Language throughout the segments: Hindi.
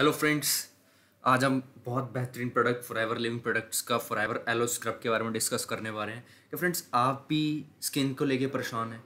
हेलो फ्रेंड्स आज हम बहुत बेहतरीन product Forever Living Products का फॉर एवर एलो स्क्रब के बारे में डिस्कस करने वाले हैं कि फ्रेंड्स आप भी स्किन को लेके परेशान हैं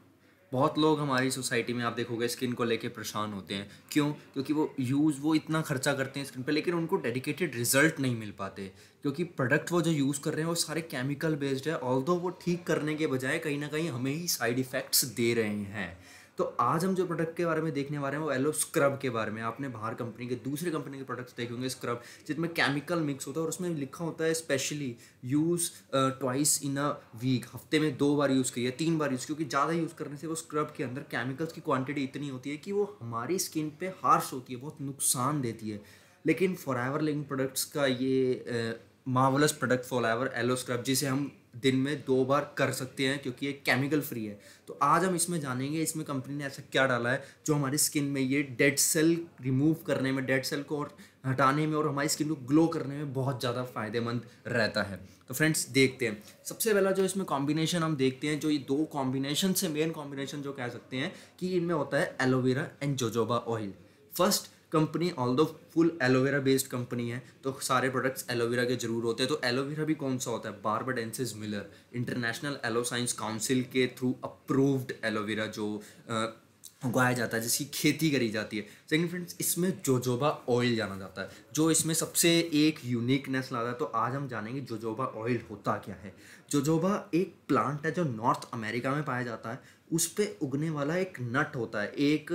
बहुत लोग हमारी सोसाइटी में आप देखोगे स्किन को लेके परेशान होते हैं क्यों क्योंकि वो यूज़ वो इतना खर्चा करते हैं स्किन पे लेकिन उनको डेडिकेटेड रिजल्ट नहीं मिल पाते क्योंकि प्रोडक्ट वो जो यूज़ कर रहे हैं वो सारे केमिकल बेस्ड है ऑल वो ठीक करने के बजाय कहीं ना कहीं हमें ही साइड इफ़ेक्ट्स दे रहे हैं तो आज हम जो प्रोडक्ट के बारे में देखने वाले हैं वो एलो स्क्रब के बारे में आपने बाहर कंपनी के दूसरे कंपनी के प्रोडक्ट्स देखे होंगे स्क्रब जिसमें केमिकल मिक्स होता है और उसमें लिखा होता है specially use twice in a week हफ्ते में दो बार यूज़ करिए तीन बार यूज़ क्योंकि ज़्यादा यूज़ करने से वो स्क्रब के अंदर केमिकल्स की क्वान्टिटी इतनी होती है कि वो हमारी स्किन पर हार्श होती है बहुत नुकसान देती है लेकिन फॉर एवर लिंग प्रोडक्ट्स का ये marvellous product Forever aloe scrub जिसे हम दिन में दो बार कर सकते हैं क्योंकि ये केमिकल फ्री है तो आज हम इसमें जानेंगे इसमें कंपनी ने ऐसा क्या डाला है जो हमारी स्किन में ये डेड सेल रिमूव करने में डेड सेल को और हटाने में और हमारी स्किन को ग्लो करने में बहुत ज़्यादा फ़ायदेमंद रहता है तो फ्रेंड्स देखते हैं सबसे पहला जो इसमें कॉम्बिनेशन हम देखते हैं जो ये दो कॉम्बिनेशन से मेन कॉम्बिनेशन जो कह सकते हैं कि इनमें होता है aloe vera and jojoba oil first company although full aloe vera based company है तो सारे प्रोडक्ट्स एलोवेरा के जरूर होते हैं तो एलोवेरा भी कौन सा होता है barbadensis Miller International Aloe Science Council के थ्रू अप्रूव्ड एलोवेरा जो उगाया जाता है जिसकी खेती करी जाती है सेकंड फ्रेंड्स इसमें जोजोबा ऑयल जाना जाता है जो इसमें सबसे एक यूनिकनेस लाता है तो आज हम जानेंगे जोजोबा ऑयल होता क्या है जोजोबा एक प्लांट है जो नॉर्थ अमेरिका में पाया जाता है उस पर उगने वाला एक नट होता है एक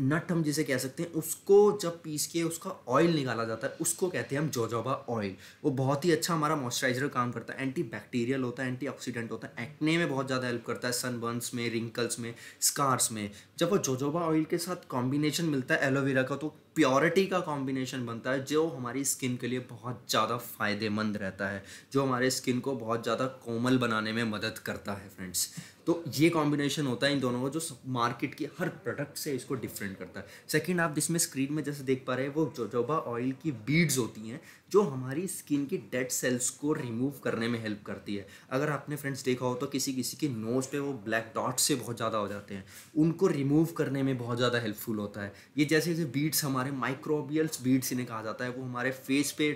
नट हम जिसे कह सकते हैं उसको जब पीस के उसका ऑयल निकाला जाता है उसको कहते हैं हम जोजोबा ऑयल वो बहुत ही अच्छा हमारा मॉइस्चराइजर काम करता है एंटी बैक्टीरियल होता है एंटी ऑक्सीडेंट होता है एक्ने में बहुत ज़्यादा हेल्प करता है सनबर्नस में रिंकल्स में स्कार्स में जब वो जोजोबा ऑयल के साथ कॉम्बिनेशन मिलता है एलोवेरा का तो प्योरिटी का कॉम्बिनेशन बनता है जो हमारी स्किन के लिए बहुत ज़्यादा फ़ायदेमंद रहता है जो हमारे स्किन को बहुत ज़्यादा कोमल बनाने में मदद करता है फ्रेंड्स तो ये कॉम्बिनेशन होता है इन दोनों का जो मार्केट की हर प्रोडक्ट से इसको डिफरेंट करता है सेकंड आप जिसमें स्क्रीन में जैसे देख पा रहे हैं वो जोजोबा ऑयल की बीड्स होती हैं जो हमारी स्किन की डेड सेल्स को रिमूव करने में हेल्प करती है अगर आपने फ्रेंड्स देखा हो तो किसी किसी के नोज पे वो ब्लैक डॉट्स से बहुत ज़्यादा हो जाते हैं उनको रिमूव करने में बहुत ज़्यादा हेल्पफुल होता है ये जैसे जैसे बीड्स हमारे हमारे माइक्रोबियल्स बीड्स इन्हें कहा जाता है वो हमारे फेस पे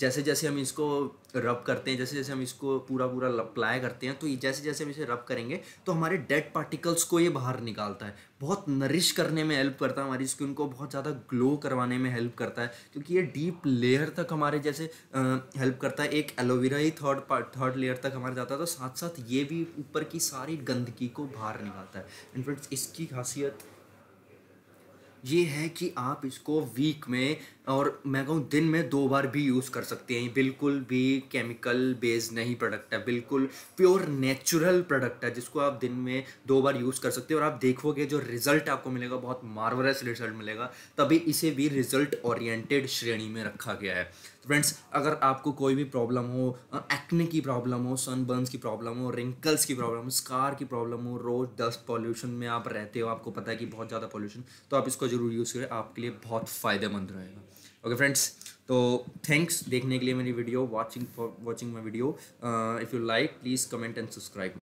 जैसे जैसे हम इसको रब करते हैं जैसे जैसे हम इसको पूरा पूरा अप्लाई करते हैं तो जैसे जैसे हम इसे रब करेंगे तो हमारे डेड पार्टिकल्स को ये बाहर निकालता है बहुत नरिश करने में हेल्प करता है हमारी स्किन को बहुत ज़्यादा ग्लो करवाने में हेल्प करता है क्योंकि ये डीप लेयर तक हमारे जैसे हेल्प करता है एक एलोवेरा ही थर्ड थर्ड लेयर तक हमारे जाता है तो साथ साथ ये भी ऊपर की सारी गंदगी को बाहर निकालता है इनफैक्ट इसकी खासियत ये है कि आप इसको वीक में और मैं कहूँ दिन में दो बार भी यूज़ कर सकते हैं बिल्कुल भी केमिकल बेस्ड नहीं प्रोडक्ट है बिल्कुल प्योर नेचुरल प्रोडक्ट है जिसको आप दिन में दो बार यूज़ कर सकते हो और आप देखोगे जो रिजल्ट आपको मिलेगा बहुत मार्वरस रिजल्ट मिलेगा तभी इसे भी रिजल्ट ओरिएंटेड श्रेणी में रखा गया है फ्रेंड्स अगर आपको कोई भी प्रॉब्लम हो एक्ने की प्रॉब्लम हो सनबर्न्स की प्रॉब्लम हो रिंकल्स की प्रॉब्लम हो स्कार की प्रॉब्लम हो रोज़ डस्ट पॉल्यूशन में आप रहते हो आपको पता है कि बहुत ज़्यादा पॉल्यूशन तो आप इसको ज़रूर यूज़ करें आपके लिए बहुत फ़ायदेमंद रहेगा ओके फ्रेंड्स तो थैंक्स देखने के लिए मेरी video watching for watching my video if you like please comment and subscribe